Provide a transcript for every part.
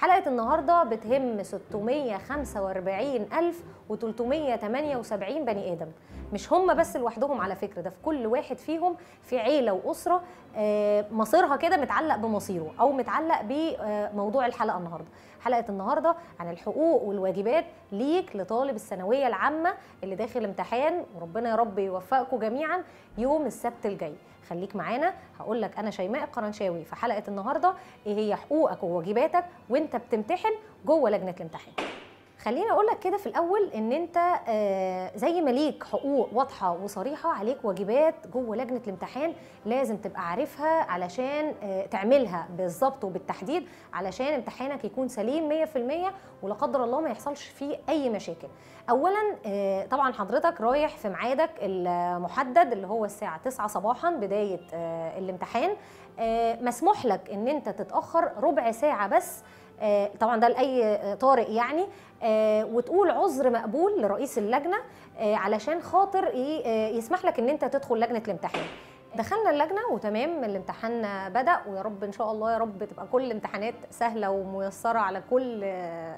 حلقة النهاردة بتهم 645 ألف و378 بني آدم مش هم بس لوحدهم على فكره ده في كل واحد فيهم في عيله واسره آه، مصيرها كده متعلق بمصيره او متعلق بموضوع الحلقه النهارده حلقه النهارده عن الحقوق والواجبات ليك لطالب الثانويه العامه اللي داخل امتحان وربنا يا رب يوفقكم جميعا يوم السبت الجاي خليك معانا هقول لك انا شيماء القرنشاوي في حلقه النهارده ايه هي حقوقك وواجباتك وانت بتمتحن جوه لجنه الامتحان خليني اقول لك كده في الاول ان انت آه، زي ما ليك حقوق واضحه وصريحه عليك واجبات جوه لجنه الامتحان لازم تبقى عارفها علشان آه، تعملها بالظبط وبالتحديد علشان امتحانك يكون سليم 100% ولا قدر الله ما يحصلش فيه اي مشاكل اولا آه، طبعا حضرتك رايح في ميعادك المحدد اللي هو الساعه 9 صباحا بدايه الامتحان مسموح لك ان انت تتاخر ربع ساعه بس طبعا ده لاي طارئ يعني آه، وتقول عذر مقبول لرئيس اللجنه آه، علشان خاطر آه، يسمح لك ان انت تدخل لجنه الامتحان دخلنا اللجنه وتمام الامتحان بدا ويا رب ان شاء الله يا رب تبقى كل الامتحانات سهله وميسره على كل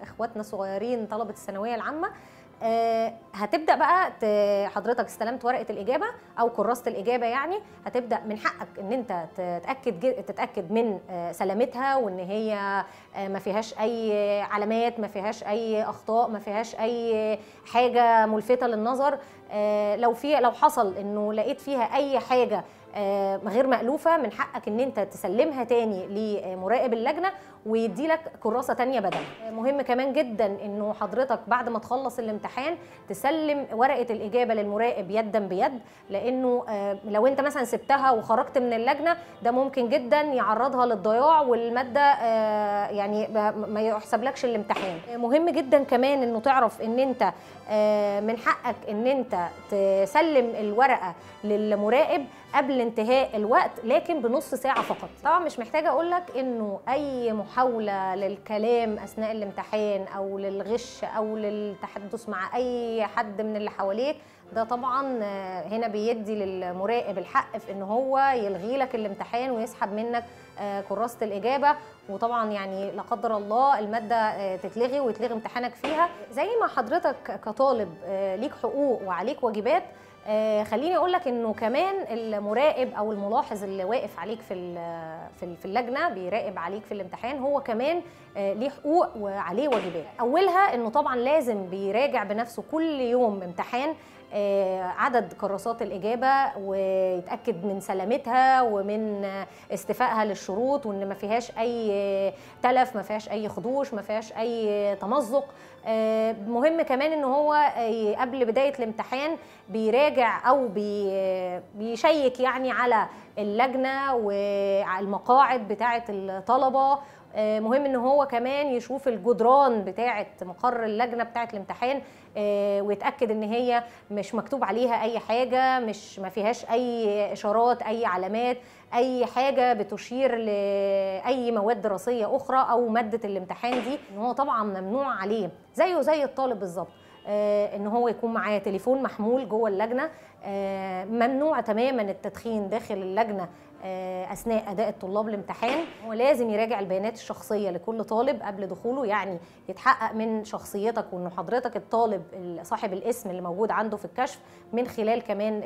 اخواتنا الصغيرين طلبه الثانويه العامه آه، هتبدا بقى حضرتك استلمت ورقه الاجابه او كراسه الاجابه يعني هتبدا من حقك ان انت تتاكد تتاكد من آه، سلامتها وان هي آه، ما فيهاش اي علامات ما فيهاش اي اخطاء ما فيهاش اي حاجه ملفته للنظر لو في لو حصل انه لقيت فيها اي حاجه آه، غير مألوفة من حقك ان انت تسلمها تاني لمراقب اللجنة ويدي لك كراسة تانية بدل آه، مهم كمان جدا انه حضرتك بعد ما تخلص الامتحان تسلم ورقة الإجابة للمراقب يدا بيد لانه آه، لو انت مثلا سبتها وخرجت من اللجنة ده ممكن جدا يعرضها للضياع والمادة يعني ما يحسبلكش الامتحان مهم جدا كمان انه تعرف ان انت من حقك ان انت تسلم الورقة للمراقب قبل لانتهاء الوقت لكن بنص ساعه فقط طبعا مش محتاجه اقول لك انه اي محاوله للكلام اثناء الامتحان او للغش او للتحدث مع اي حد من اللي حواليك ده طبعا هنا بيدي للمراقب الحق في ان هو يلغي لك الامتحان ويسحب منك آه، كراسه الاجابه وطبعا يعني لا قدر الله الماده آه، تتلغي ويتلغي امتحانك فيها زي ما حضرتك كطالب آه، ليك حقوق وعليك واجبات خليني اقول لك انه كمان المراقب او الملاحظ اللي واقف عليك في في اللجنه بيراقب عليك في الامتحان هو كمان ليه حقوق وعليه واجبات اولها انه طبعا لازم بيراجع بنفسه كل يوم امتحان آه، عدد كراسات الإجابة ويتأكد من سلامتها ومن استفاءها للشروط وإن ما فيهاش أي تلف ما فيهاش أي خدوش ما فيهاش أي تمزق آه، مهم كمان ان هو آه، قبل بدايه الامتحان بيراجع او بيشيك يعني على اللجنه والمقاعد بتاعه الطلبه آه، مهم ان هو كمان يشوف الجدران بتاعه مقر اللجنه بتاعه الامتحان ويتاكد ان هي مش مكتوب عليها اي حاجه مش ما فيهاش اي اشارات اي علامات اي حاجه بتشير لاي مواد دراسيه اخرى او ماده الامتحان دي ان هو طبعا ممنوع عليه زيه زي الطالب بالظبط آه، ان هو يكون معايا تليفون محمول جوه اللجنه آه، ممنوع تماما التدخين داخل اللجنه آه، اثناء اداء الطلاب الامتحان هو لازم يراجع البيانات الشخصيه لكل طالب قبل دخوله يعني يتحقق من شخصيتك وان حضرتك الطالب صاحب الاسم اللي موجود عنده في الكشف من خلال كمان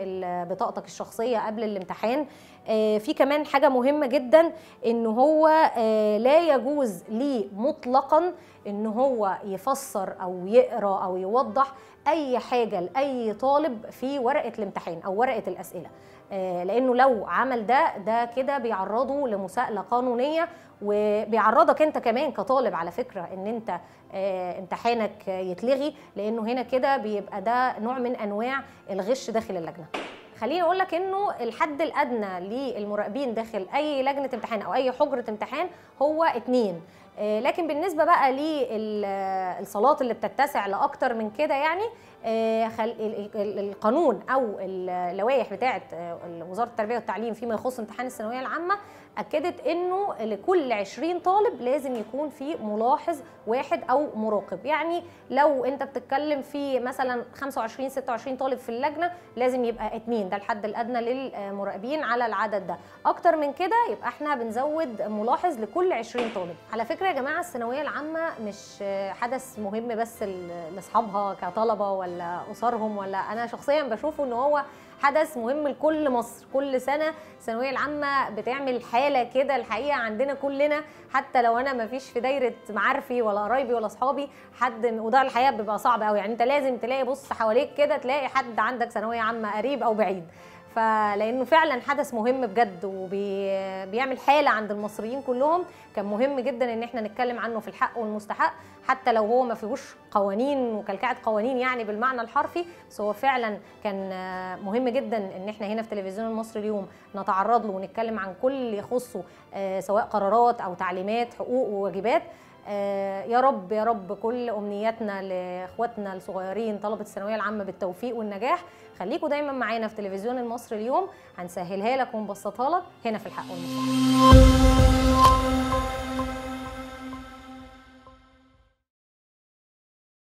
بطاقتك الشخصيه قبل الامتحان آه، في كمان حاجه مهمه جدا ان هو آه، لا يجوز ليه مطلقا ان هو يفسر او يقرا او يوضح اي حاجه لاي طالب في ورقه الامتحان او ورقه الاسئله آه، لانه لو عمل ده ده كده بيعرضه لمساءله قانونيه وبيعرضك انت كمان كطالب على فكره ان انت آه، امتحانك يتلغي لانه هنا كده بيبقى ده نوع من انواع الغش داخل اللجنه خليني اقول لك انه الحد الادنى للمراقبين داخل اي لجنه امتحان او اي حجره امتحان هو اتنين آه، لكن بالنسبه بقى للصالات اللي بتتسع لاكتر من كده يعني آه، القانون او اللوائح بتاعه آه، وزاره التربيه والتعليم فيما يخص امتحان الثانويه العامه اكدت انه لكل 20 طالب لازم يكون في ملاحظ واحد او مراقب يعني لو انت بتتكلم في مثلا 25 26 طالب في اللجنه لازم يبقى اثنين ده الحد الادنى للمراقبين على العدد ده اكتر من كده يبقى احنا بنزود ملاحظ لكل 20 طالب على فكره فكره يا جماعه الثانويه العامه مش حدث مهم بس لاصحابها كطلبه ولا اسرهم ولا انا شخصيا بشوفه ان هو حدث مهم لكل مصر كل سنه الثانويه العامه بتعمل حاله كده الحقيقه عندنا كلنا حتى لو انا ما فيش في دايره معارفي ولا قرايبي ولا اصحابي حد وده الحقيقه بيبقى صعب قوي يعني انت لازم تلاقي بص حواليك كده تلاقي حد عندك ثانويه عامه قريب او بعيد فلانه فعلا حدث مهم بجد وبيعمل حاله عند المصريين كلهم كان مهم جدا ان احنا نتكلم عنه في الحق والمستحق حتى لو هو ما فيهوش قوانين وكلكعه قوانين يعني بالمعنى الحرفي بس هو فعلا كان مهم جدا ان احنا هنا في تلفزيون المصري اليوم نتعرض له ونتكلم عن كل يخصه آه، سواء قرارات او تعليمات حقوق وواجبات آه، يا رب يا رب كل امنياتنا لاخواتنا الصغيرين طلبه الثانويه العامه بالتوفيق والنجاح خليكم دايما معانا في تلفزيون المصري اليوم هنسهلها لك ونبسطها لك هنا في الحق والمصلحه